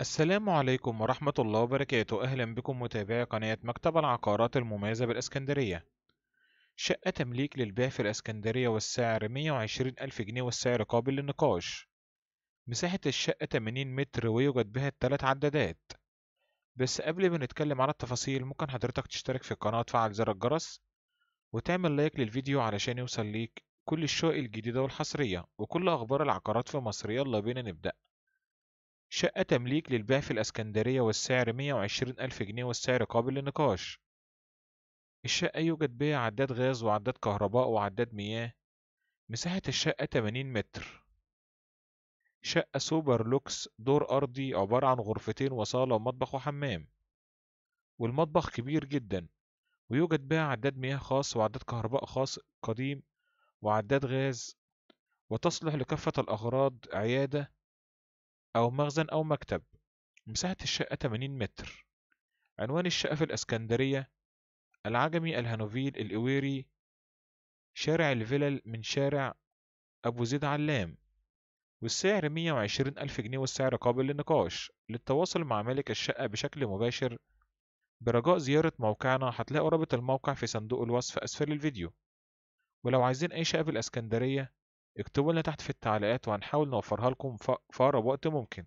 السلام عليكم ورحمة الله وبركاته أهلا بكم متابعي قناة مكتب العقارات المميزة بالإسكندرية شقة تمليك للبيع في الإسكندرية والسعر 120 ألف جنيه والسعر قابل للنقاش مساحة الشقة 80 متر ويوجد بها التلات عدادات بس قبل ما نتكلم على التفاصيل ممكن حضرتك تشترك في القناة وتفعل زر الجرس وتعمل لايك للفيديو علشان يوصل ليك كل الشقق الجديدة والحصرية وكل أخبار العقارات في مصر يلا بينا نبدأ شقة تمليك للبيع في الإسكندرية والسعر 120 ألف جنيه والسعر قابل للنقاش. الشقة يوجد بها عداد غاز وعداد كهرباء وعداد مياه. مساحة الشقة 80 متر. شقة سوبر لوكس دور أرضي عبارة عن غرفتين وصالة ومطبخ وحمام. والمطبخ كبير جدا ويوجد بها عداد مياه خاص وعداد كهرباء خاص قديم وعداد غاز وتصلح لكافة الأغراض عيادة أو مخزن أو مكتب مساحة الشقة 80 متر عنوان الشقة في الإسكندرية العجمي الهانوفيل الإويري شارع الفلل من شارع أبو زيد علام والسعر 120 ألف جنيه والسعر قابل للنقاش للتواصل مع مالك الشقة بشكل مباشر برجاء زيارة موقعنا هتلاقوا رابط الموقع في صندوق الوصف أسفل الفيديو ولو عايزين أي شقة في الإسكندرية اكتبوا لنا تحت في التعليقات وهنحاول نوفرها لكم في أقرب وقت ممكن